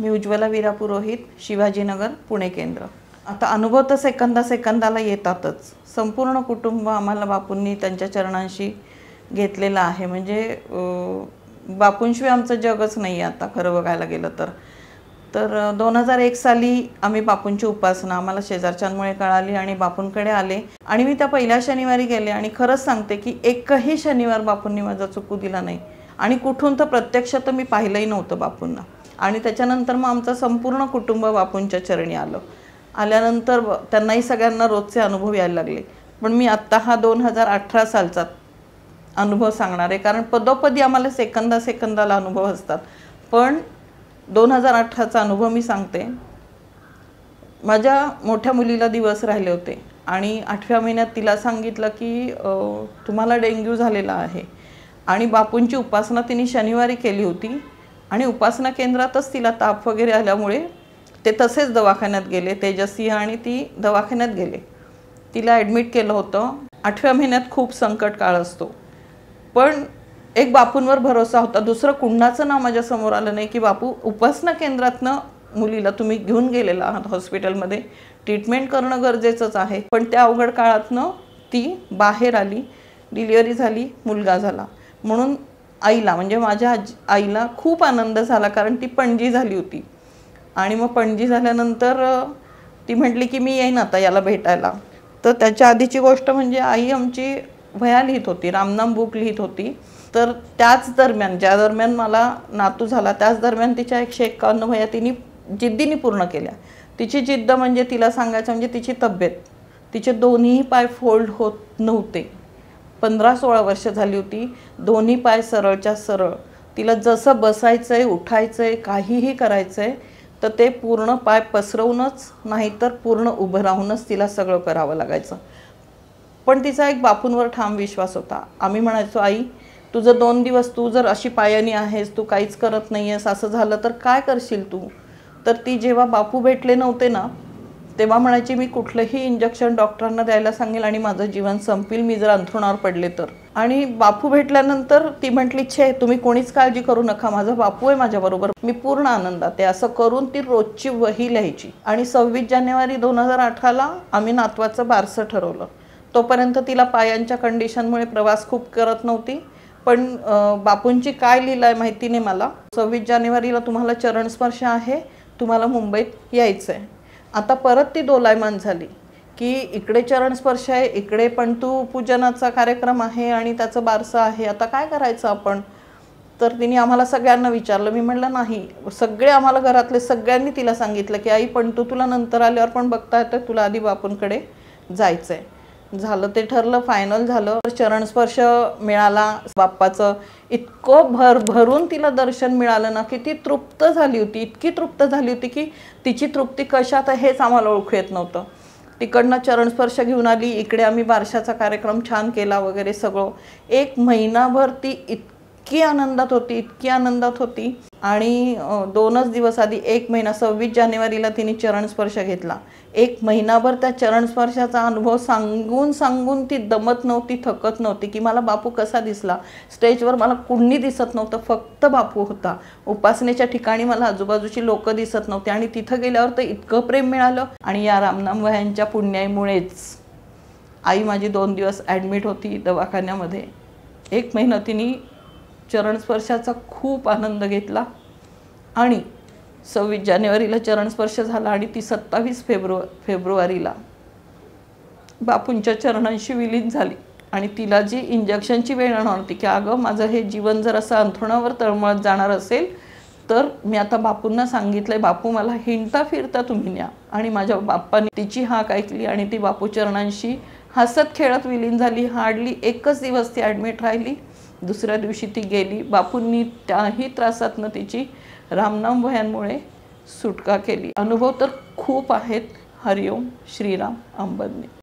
मी उज्ज्वला वीरा पुरोहित शिवाजीनगर पुणे केंद्र आता अनुभव तर सेकंदा सेकंदाला येतातच संपूर्ण कुटुंब आम्हाला बापूंनी त्यांच्या चरणांशी घेतलेलं आहे म्हणजे बापूंशिवाय आमचं जगच नाही आता खरं बघायला गेलं तर तर दोन हजार एक साली आम्ही बापूंची उपासना आम्हाला शेजारच्यांमुळे कळाली आणि बापूंकडे आले आणि मी त्या पहिल्या शनिवारी गेले आणि खरंच सांगते की एकही शनिवार बापूंनी माझा चुकू दिला नाही आणि कुठून तर प्रत्यक्ष तर मी पाहिलंही नव्हतं बापूंना आणि त्याच्यानंतर मग आमचं संपूर्ण कुटुंब बापूंच्या चरणी आलं आल्यानंतर त्यांनाही सगळ्यांना रोजचे अनुभव यायला लागले पण मी आत्ता हा दोन हजार अठरा सालचा अनुभव सांगणार आहे कारण पदोपदी आम्हाला सेकंदा सेकंदाला अनुभव असतात पण दोन हजार अठराचा अनुभव मी सांगते माझ्या मोठ्या मुलीला दिवस राहिले होते आणि आठव्या महिन्यात तिला सांगितलं की तुम्हाला डेंग्यू झालेला आहे आणि बापूंची उपासना तिने शनिवारी केली होती आणि उपासना केंद्रातच तिला ताप वगैरे आल्यामुळे ते तसेच दवाखान्यात गेले तेजस्वी आणि ती दवाखान्यात गेले तिला ॲडमिट केलं होतं आठव्या महिन्यात खूप संकट काळ असतो पण एक बापूंवर भरोसा होता दुसरं कुंडाचं नाव माझ्यासमोर आलं नाही की बापू उपासना केंद्रातनं मुलीला तुम्ही घेऊन गेलेला आहात हॉस्पिटलमध्ये ट्रीटमेंट करणं गरजेचंच आहे पण त्या अवघड काळातनं ती बाहेर आली डिलिव्हरी झाली मुलगा झाला म्हणून आईला म्हणजे माझ्या आज आईला खूप आनंद झाला कारण ती पणजी झाली होती आणि मग पणजी झाल्यानंतर ती म्हटली की मी येईन आता याला भेटायला तर त्याच्या आधीची गोष्ट म्हणजे आई आमची वया लिहित होती रामनाम बुक लिहित होती तर त्याच दरम्यान ज्या दरम्यान मला नातू झाला त्याच दरम्यान तिच्या एकशे एक्कावन्न वया तिने जिद्दीने पूर्ण केल्या तिची जिद्द म्हणजे तिला सांगायचं म्हणजे तिची तब्येत तिचे दोन्ही पाय फोल्ड होत नव्हते पंधरा सोळा वर्ष झाली होती दोन्ही पाय सरळच्या सरळ तिला जसं बसायचं आहे उठायचं आहे काहीही करायचं आहे तर ते पूर्ण पाय पसरवूनच नाहीतर पूर्ण उभं राहूनच तिला सगळं करावं लागायचं पण तिचा एक बापूंवर ठाम विश्वास होता आम्ही म्हणायचो आई तुझं दोन दिवस तू जर अशी पायानी आहेस तू काहीच करत नाही आहेस असं झालं तर काय करशील तू तर ती जेव्हा बापू भेटले नव्हते ना तेव्हा म्हणायची मी कुठलंही इंजेक्शन डॉक्टरांना द्यायला सांगेल आणि माझं जीवन संपील मी जर अंथरुणावर पडले तर आणि बापू भेटल्यानंतर ती म्हटली छे तुम्ही कोणीच काळजी करू नका माझा बापू आहे माझ्याबरोबर मी पूर्ण आनंदात आहे असं करून ती रोजची वही लिहायची आणि सव्वीस जानेवारी दोन हजार अठराला आम्ही नातवाचं बारसं ठरवलं तोपर्यंत तिला पायांच्या कंडिशनमुळे प्रवास खूप करत नव्हती पण बापूंची काय लिहिलंय माहिती नाही मला सव्वीस जानेवारीला तुम्हाला चरणस्पर्श आहे तुम्हाला मुंबईत यायचं आहे आता परत ती डोलायमान झाली की इकडे चरणस्पर्श आहे इकडे पण तू पूजनाचा कार्यक्रम आहे आणि त्याचं बारसं आहे आता काय करायचं आपण तर तिने आम्हाला सगळ्यांना विचारलं मी म्हटलं नाही सगळे आम्हाला घरातले सगळ्यांनी तिला सांगितलं की आई पण तू तुला नंतर आल्यावर पण बघता येतं तुला आधी बापूंकडे जायचं आहे झालं ते ठरलं फायनल झालं चरणस्पर्श मिळाला बाप्पाचं इतकं भर भरून तिला दर्शन मिळालं ना की ती तृप्त झाली होती इतकी तृप्त झाली होती की तिची तृप्ती कशात हेच आम्हाला ओळखू येत नव्हतं तिकडनं चरणस्पर्श घेऊन आली इकडे आम्ही बारशाचा कार्यक्रम छान केला वगैरे सगळं एक महिनाभर ती इत इतकी आनंदात होती इतकी आनंदात होती आणि दोनच दिवस आधी एक महिना सव्वीस जानेवारीला तिने चरणस्पर्श घेतला एक महिनाभर त्या चरणस्पर्शाचा अनुभव सांगून सांगून ती दमत नव्हती थकत नव्हती की मला बापू कसा दिसला स्टेजवर मला कुणी दिसत नव्हतं फक्त बापू होता उपासनेच्या ठिकाणी मला आजूबाजूची लोकं दिसत नव्हती आणि तिथं गेल्यावर तर इतकं प्रेम मिळालं आणि या रामनाम वह्यांच्या पुण्याईमुळेच आई माझी दोन दिवस ॲडमिट होती दवाखान्यामध्ये एक महिना तिने चरणस्पर्शाचा खूप आनंद घेतला आणि सव्वीस जानेवारीला चरणस्पर्श झाला आणि ती सत्तावीस फेब्रु फेब्रुवारीला बापूंच्या चरणांशी विलीन झाली आणि तिला जी इंजेक्शनची वेळ आणणार होती की अगं माझं हे जीवन जर असं अंथरुणावर तळमळत जाणार असेल तर मी आता बापूंना सांगितलं आहे बापू मला हिंडता फिरता तुम्ही न्या आणि माझ्या बाप्पाने तिची हाक ऐकली आणि ती बापू चरणांशी हसत खेळत विलीन झाली हार्डली एकच दिवस ती ॲडमिट राहिली दुसऱ्या दिवशी ती गेली बापूंनी त्याही त्रासातनं तिची रामनाम वयांमुळे सुटका केली अनुभव तर खूप आहेत हरिओम श्रीराम अंबदने